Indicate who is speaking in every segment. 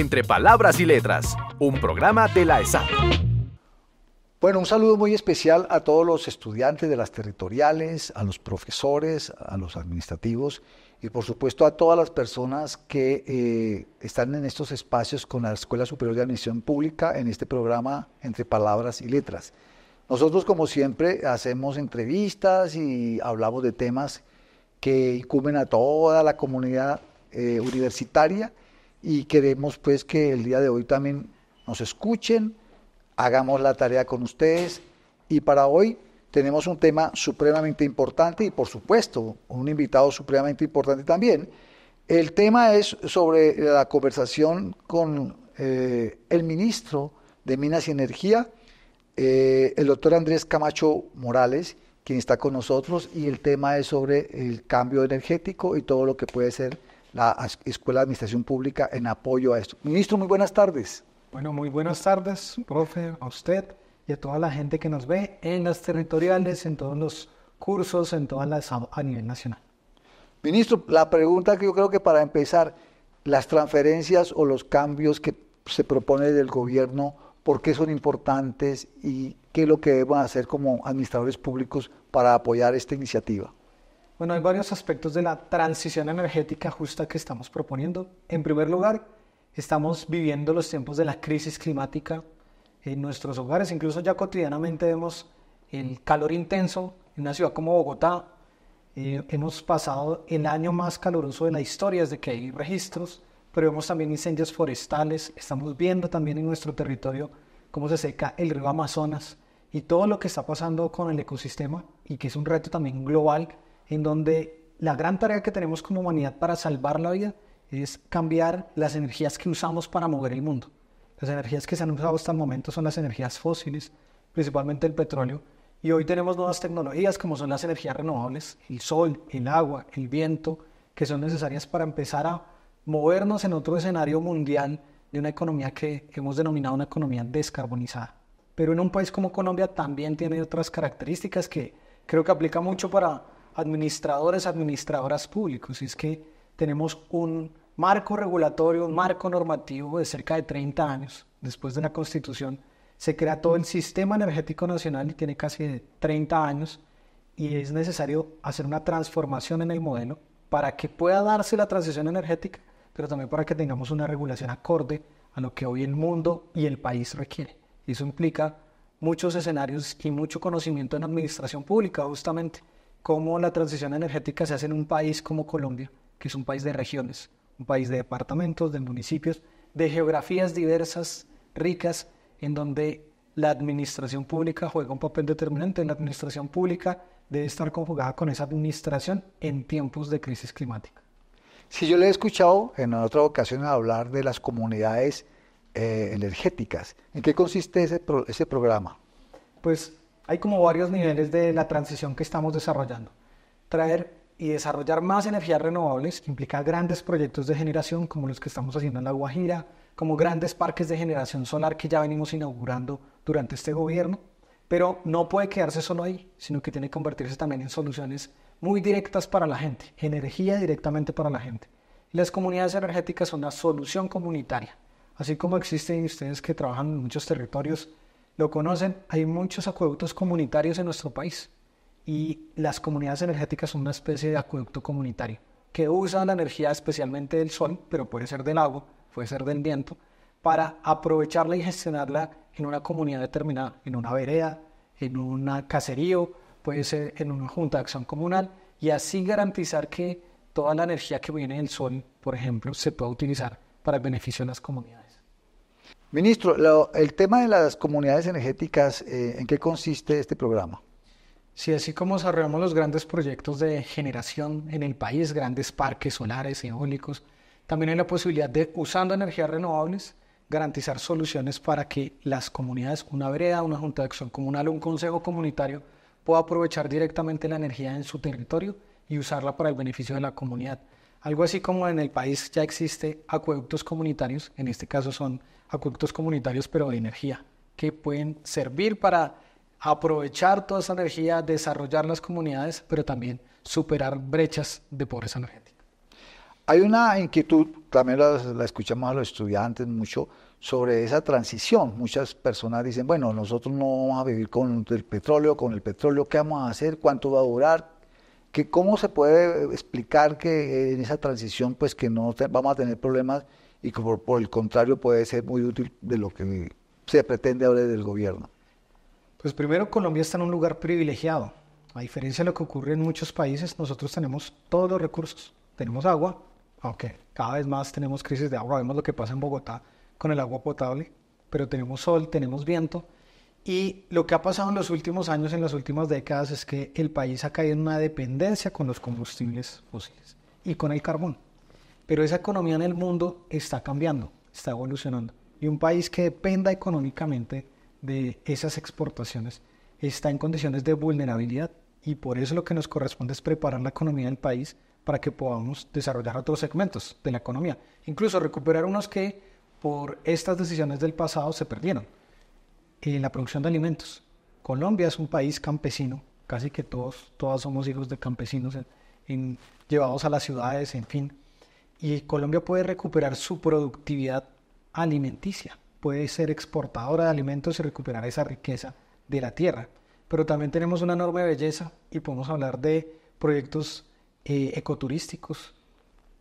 Speaker 1: Entre Palabras y Letras, un programa de la ESA.
Speaker 2: Bueno, un saludo muy especial a todos los estudiantes de las territoriales, a los profesores, a los administrativos y por supuesto a todas las personas que eh, están en estos espacios con la Escuela Superior de Administración Pública en este programa Entre Palabras y Letras. Nosotros, como siempre, hacemos entrevistas y hablamos de temas que incumben a toda la comunidad eh, universitaria y queremos pues que el día de hoy también nos escuchen, hagamos la tarea con ustedes y para hoy tenemos un tema supremamente importante y por supuesto un invitado supremamente importante también. El tema es sobre la conversación con eh, el ministro de Minas y Energía, eh, el doctor Andrés Camacho Morales, quien está con nosotros, y el tema es sobre el cambio energético y todo lo que puede ser la Escuela de Administración Pública en apoyo a esto. Ministro, muy buenas tardes.
Speaker 1: Bueno, muy buenas tardes, profe, a usted y a toda la gente que nos ve en las territoriales, en todos los cursos, en todas las a nivel nacional.
Speaker 2: Ministro, la pregunta que yo creo que para empezar, las transferencias o los cambios que se propone del gobierno, ¿por qué son importantes y qué es lo que debemos hacer como administradores públicos para apoyar esta iniciativa?
Speaker 1: Bueno, hay varios aspectos de la transición energética justa que estamos proponiendo. En primer lugar, estamos viviendo los tiempos de la crisis climática en nuestros hogares. Incluso ya cotidianamente vemos el calor intenso en una ciudad como Bogotá. Eh, hemos pasado el año más caluroso de la historia desde que hay registros, pero vemos también incendios forestales. Estamos viendo también en nuestro territorio cómo se seca el río Amazonas y todo lo que está pasando con el ecosistema y que es un reto también global en donde la gran tarea que tenemos como humanidad para salvar la vida es cambiar las energías que usamos para mover el mundo. Las energías que se han usado hasta el momento son las energías fósiles, principalmente el petróleo, y hoy tenemos nuevas tecnologías como son las energías renovables, el sol, el agua, el viento, que son necesarias para empezar a movernos en otro escenario mundial de una economía que hemos denominado una economía descarbonizada. Pero en un país como Colombia también tiene otras características que creo que aplica mucho para administradores, administradoras públicos. Y es que tenemos un marco regulatorio, un marco normativo de cerca de 30 años después de la Constitución. Se crea todo el sistema energético nacional y tiene casi 30 años y es necesario hacer una transformación en el modelo para que pueda darse la transición energética, pero también para que tengamos una regulación acorde a lo que hoy el mundo y el país requiere. Y eso implica muchos escenarios y mucho conocimiento en administración pública, justamente cómo la transición energética se hace en un país como Colombia, que es un país de regiones, un país de departamentos, de municipios, de geografías diversas, ricas, en donde la administración pública juega un papel determinante. En la administración pública debe estar conjugada con esa administración en tiempos de
Speaker 2: crisis climática. Si yo le he escuchado en otra ocasión hablar de las comunidades eh, energéticas, ¿en qué consiste ese programa? Pues
Speaker 1: hay como varios niveles de la transición que estamos desarrollando. Traer y desarrollar más energías renovables implica grandes proyectos de generación como los que estamos haciendo en La Guajira, como grandes parques de generación solar que ya venimos inaugurando durante este gobierno, pero no puede quedarse solo ahí, sino que tiene que convertirse también en soluciones muy directas para la gente, energía directamente para la gente. Las comunidades energéticas son una solución comunitaria, así como existen ustedes que trabajan en muchos territorios lo conocen, hay muchos acueductos comunitarios en nuestro país y las comunidades energéticas son una especie de acueducto comunitario que usan la energía especialmente del sol, pero puede ser del agua, puede ser del viento, para aprovecharla y gestionarla en una comunidad determinada, en una vereda, en un caserío, puede ser en una junta de acción comunal, y así garantizar que toda la energía que viene del sol, por ejemplo, se pueda utilizar para el beneficio de las comunidades.
Speaker 2: Ministro, el tema de las comunidades energéticas, eh, ¿en qué consiste este programa?
Speaker 1: Sí, así como desarrollamos los grandes proyectos de generación en el país, grandes parques solares, eólicos, también hay la posibilidad de, usando energías renovables, garantizar soluciones para que las comunidades, una vereda, una junta de acción comunal, un consejo comunitario, pueda aprovechar directamente la energía en su territorio y usarla para el beneficio de la comunidad. Algo así como en el país ya existe acueductos comunitarios, en este caso son productos comunitarios, pero de energía, que pueden servir para aprovechar toda esa energía, desarrollar las comunidades, pero también superar brechas de pobreza
Speaker 2: energética. Hay una inquietud, también la, escuchamos a los estudiantes mucho, sobre esa transición. Muchas personas dicen, bueno, nosotros no vamos a vivir con el petróleo, con el petróleo, ¿qué vamos a hacer? ¿Cuánto va a durar? ¿Cómo se puede explicar que en esa transición, pues que no vamos a tener problemas y como por, el contrario puede ser muy útil de lo que se pretende ahora del gobierno? Pues primero Colombia
Speaker 1: está en un lugar privilegiado. A diferencia de lo que ocurre en muchos países, nosotros tenemos todos los recursos. Tenemos agua, aunque cada vez más tenemos crisis de agua. Vemos lo que pasa en Bogotá con el agua potable, pero tenemos sol, tenemos viento. Y lo que ha pasado en los últimos años, en las últimas décadas, es que el país ha caído en una dependencia con los combustibles fósiles y con el carbón. Pero esa economía en el mundo está cambiando, está evolucionando. Y un país que dependa económicamente de esas exportaciones está en condiciones de vulnerabilidad. Y por eso lo que nos corresponde es preparar la economía del país para que podamos desarrollar otros segmentos de la economía. Incluso recuperar unos que por estas decisiones del pasado se perdieron. en eh, la producción de alimentos. Colombia es un país campesino, casi que todos, todos somos hijos de campesinos, llevados a las ciudades, en fin y Colombia puede recuperar su productividad alimenticia, puede ser exportadora de alimentos y recuperar esa riqueza de la tierra. Pero también tenemos una enorme belleza y podemos hablar de proyectos eh, ecoturísticos,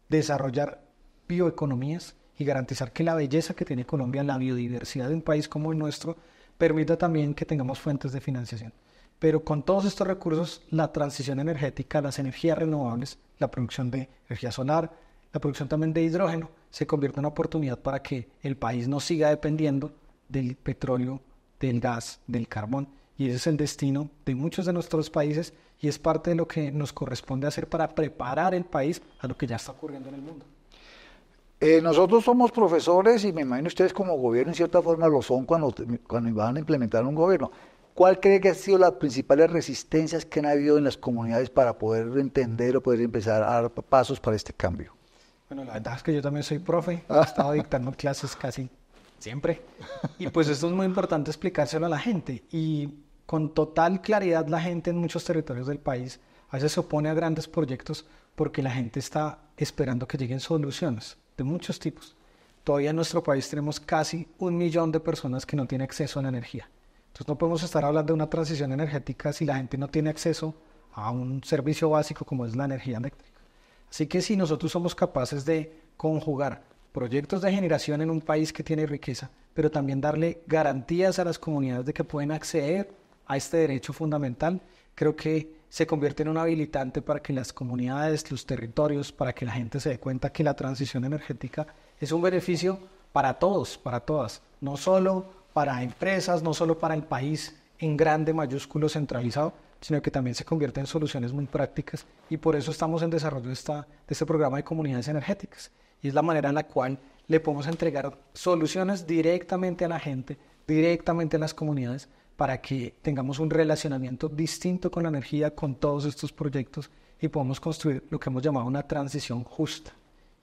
Speaker 1: desarrollar bioeconomías y garantizar que la belleza que tiene Colombia, la biodiversidad de un país como el nuestro, permita también que tengamos fuentes de financiación. Pero con todos estos recursos, la transición energética, las energías renovables, la producción de energía solar, la producción también de hidrógeno se convierte en una oportunidad para que el país no siga dependiendo del petróleo, del gas, del carbón. Y ese es el destino de muchos de nuestros países y es parte de lo que nos corresponde hacer para preparar el país a lo que ya está
Speaker 2: ocurriendo en el mundo. Eh, nosotros somos profesores y me imagino ustedes como gobierno en cierta forma lo son cuando, cuando van a implementar un gobierno. ¿Cuál cree que ha sido las principales resistencias que han habido en las comunidades para poder entender o poder empezar a dar pasos para este cambio?
Speaker 1: Bueno, la verdad es que yo también soy profe, he estado dictando clases casi siempre. Y pues esto es muy importante explicárselo a la gente. Y con total claridad la gente en muchos territorios del país a veces se opone a grandes proyectos porque la gente está esperando que lleguen soluciones de muchos tipos. Todavía en nuestro país tenemos casi un millón de personas que no tienen acceso a la energía. Entonces no podemos estar hablando de una transición energética si la gente no tiene acceso a un servicio básico como es la energía eléctrica. Así que si nosotros somos capaces de conjugar proyectos de generación en un país que tiene riqueza, pero también darle garantías a las comunidades de que pueden acceder a este derecho fundamental, creo que se convierte en un habilitante para que las comunidades, los territorios, para que la gente se dé cuenta que la transición energética es un beneficio para todos, para todas, no solo para empresas, no solo para el país en grande mayúsculo centralizado, sino que también se convierte en soluciones muy prácticas y por eso estamos en desarrollo de, esta, de este programa de comunidades energéticas. Y es la manera en la cual le podemos entregar soluciones directamente a la gente, directamente a las comunidades, para que tengamos un relacionamiento distinto con la energía, con todos estos proyectos y podamos construir lo que hemos llamado una transición justa.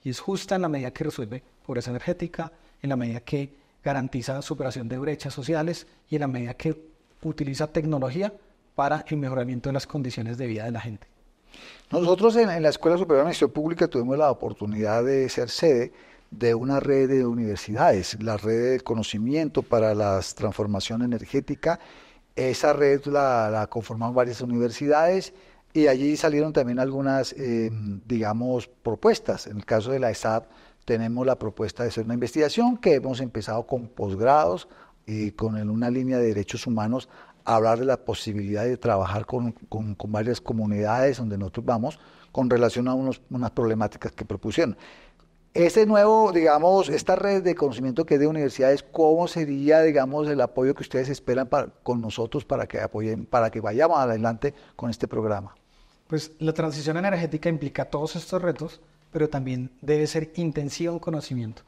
Speaker 1: Y es justa en la medida que resuelve pobreza energética, en la medida que garantiza superación de brechas sociales y en la medida que utiliza tecnología para el mejoramiento de las condiciones de vida de la gente.
Speaker 2: Nosotros en, la Escuela Superior de Administración Pública tuvimos la oportunidad de ser sede de una red de universidades, la red de conocimiento para la transformación energética. Esa red la, la conforman varias universidades y allí salieron también algunas, eh, digamos, propuestas. En el caso de la ESAP tenemos la propuesta de hacer una investigación que hemos empezado con posgrados y con una línea de derechos humanos hablar de la posibilidad de trabajar con, con, varias comunidades donde nosotros vamos con relación a unas problemáticas que propusieron. Ese nuevo, digamos, esta red de conocimiento que es de universidades, ¿cómo sería, digamos, el apoyo que ustedes esperan para, con nosotros para que apoyen, para que vayamos adelante con este programa?
Speaker 1: Pues la transición energética implica todos estos retos, pero también debe ser intensivo en conocimiento.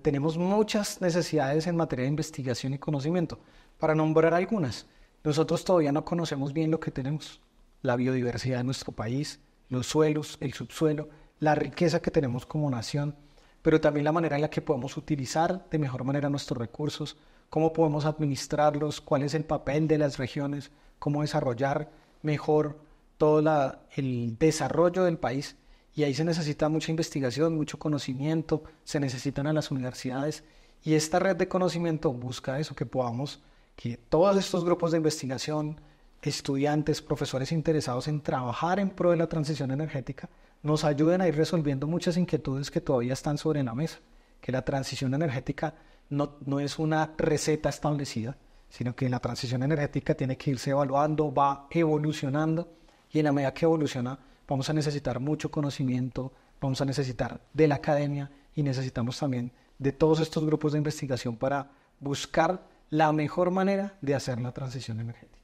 Speaker 1: Tenemos muchas necesidades en materia de investigación y conocimiento. Para nombrar algunas, nosotros todavía no conocemos bien lo que tenemos, la biodiversidad de nuestro país, los suelos, el subsuelo, la riqueza que tenemos como nación, pero también la manera en la que podemos utilizar de mejor manera nuestros recursos, cómo podemos administrarlos, cuál es el papel de las regiones, cómo desarrollar mejor todo el desarrollo del país. Y ahí se necesita mucha investigación, mucho conocimiento, se necesitan a las universidades. Y esta red de conocimiento busca eso, que podamos que todos estos grupos de investigación, estudiantes, profesores interesados en trabajar en pro de la transición energética, nos ayuden a ir resolviendo muchas inquietudes que todavía están sobre la mesa, que la transición energética no, es una receta establecida, sino que la transición energética tiene que irse evaluando, va evolucionando y en la medida que evoluciona vamos a necesitar mucho conocimiento, vamos a necesitar de la academia y necesitamos también de todos estos grupos de investigación para buscar la mejor manera de hacer la transición energética.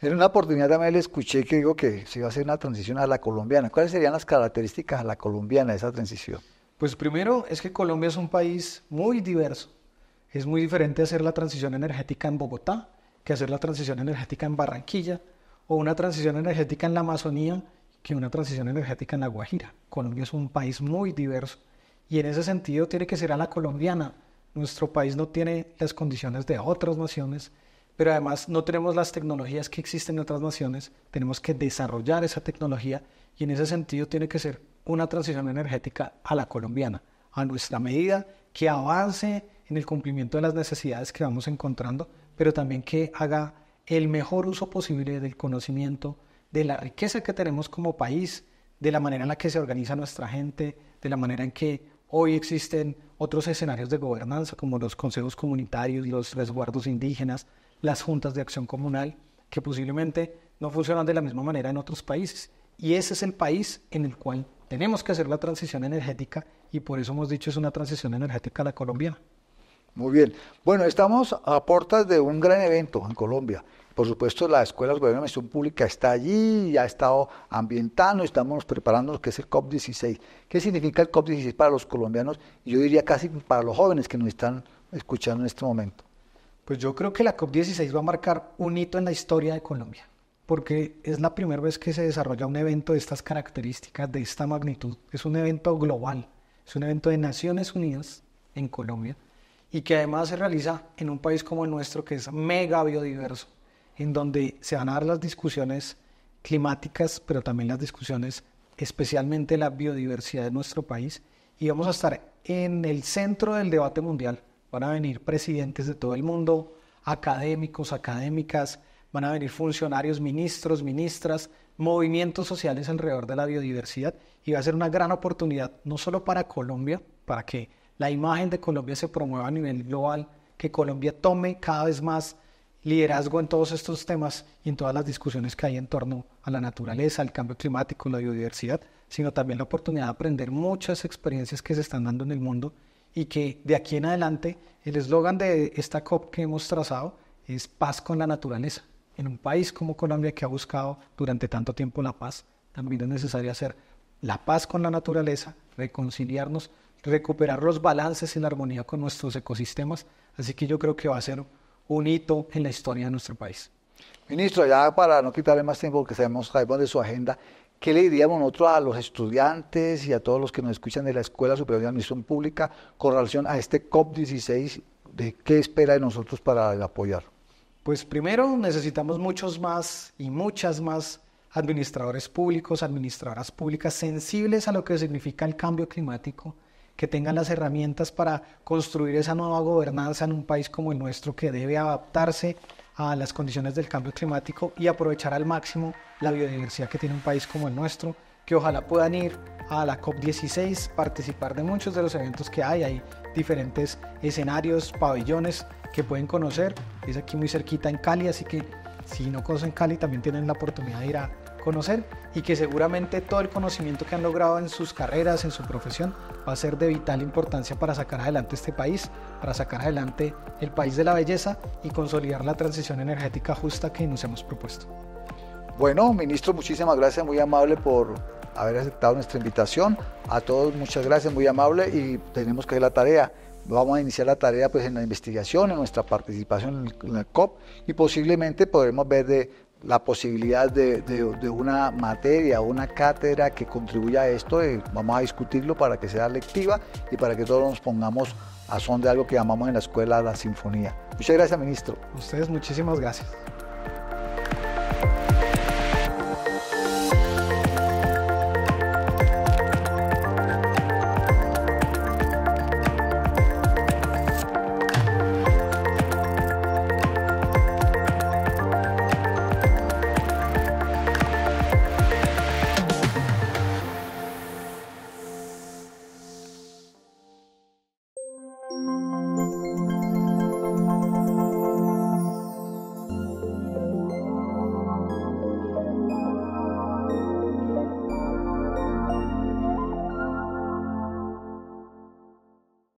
Speaker 2: En una oportunidad también le escuché que digo que se iba a hacer una transición a la colombiana. ¿Cuáles serían las características a la colombiana de esa transición?
Speaker 1: Pues primero es que Colombia es un país muy diverso. Es muy diferente hacer la transición energética en Bogotá que hacer la transición energética en Barranquilla o una transición energética en la Amazonía que una transición energética en la Guajira. Colombia es un país muy diverso y en ese sentido tiene que ser a la colombiana nuestro país no tiene las condiciones de otras naciones, pero además no tenemos las tecnologías que existen en otras naciones. Tenemos que desarrollar esa tecnología y en ese sentido tiene que ser una transición energética a la colombiana, a nuestra medida, que avance en el cumplimiento de las necesidades que vamos encontrando, pero también que haga el mejor uso posible del conocimiento, de la riqueza que tenemos como país, de la manera en la que se organiza nuestra gente, de la manera en que Hoy existen otros escenarios de gobernanza como los consejos comunitarios, los resguardos indígenas, las juntas de acción comunal, que posiblemente no funcionan de la misma manera en otros países. Y ese es el país en el cual tenemos que hacer la transición energética y por eso hemos dicho es una transición energética la colombiana.
Speaker 2: Muy bien. Bueno, estamos a puertas de un gran evento en Colombia por supuesto, la Escuela de Misión Pública está allí, ha estado ambientando, estamos lo que es el COP16. ¿Qué significa el COP16 para los colombianos? yo diría casi para los jóvenes que nos están escuchando en este momento. Pues yo creo que la COP16 va a marcar un hito en la historia de Colombia,
Speaker 1: porque es la primera vez que se desarrolla un evento de estas características, de esta magnitud. Es un evento global, es un evento de Naciones Unidas en Colombia y que además se realiza en un país como el nuestro que es mega biodiverso en donde se van a dar las discusiones climáticas, pero también las discusiones especialmente la biodiversidad de nuestro país y vamos a estar en el centro del debate mundial. Van a venir presidentes de todo el mundo, académicos, académicas, van a venir funcionarios, ministros, ministras, movimientos sociales alrededor de la biodiversidad y va a ser una gran oportunidad no solo para Colombia, para que la imagen de Colombia se promueva a nivel global, que Colombia tome cada vez más liderazgo en todos estos temas y en todas las discusiones que hay en torno a la naturaleza, al cambio climático, la biodiversidad, sino también la oportunidad de aprender muchas experiencias que se están dando en el mundo y que de aquí en adelante el eslogan de esta COP que hemos trazado es paz con la naturaleza. En un país como Colombia que ha buscado durante tanto tiempo la paz, también es necesario hacer la paz con la naturaleza, reconciliarnos, recuperar los balances en armonía con nuestros ecosistemas. Así que yo creo que va a ser un hito en la historia de nuestro país.
Speaker 2: Ministro, ya para no quitarle más tiempo, porque sabemos, sabemos de su agenda, ¿qué le diríamos nosotros a los estudiantes y a todos los que nos escuchan de la Escuela Superior de Administración Pública con relación a este COP16? ¿De qué espera de nosotros para apoyar? Pues primero necesitamos muchos más
Speaker 1: y muchas más administradores públicos, administradoras públicas sensibles a lo que significa el cambio climático que tengan las herramientas para construir esa nueva gobernanza en un país como el nuestro que debe adaptarse a las condiciones del cambio climático y aprovechar al máximo la biodiversidad que tiene un país como el nuestro, que ojalá puedan ir a la COP16, participar de muchos de los eventos que hay, hay diferentes escenarios, pabellones que pueden conocer, es aquí muy cerquita en Cali, así que si no conocen Cali también tienen la oportunidad de ir a, conocer y que seguramente todo el conocimiento que han logrado en sus carreras, en su profesión, va a ser de vital importancia para sacar adelante este país, para sacar adelante el país de la belleza y consolidar la transición energética justa que nos hemos propuesto.
Speaker 2: Bueno, ministro, muchísimas gracias, muy amable por haber aceptado nuestra invitación. A todos muchas gracias, muy amable y tenemos que hacer la tarea vamos a iniciar la tarea pues en la investigación, en nuestra participación en la COP y posiblemente podremos ver de la posibilidad de, una materia, una cátedra que contribuya a esto, eh, vamos a discutirlo para que sea lectiva y para que todos nos pongamos a son de algo que llamamos en la escuela la sinfonía. Muchas gracias, ministro. Ustedes muchísimas gracias.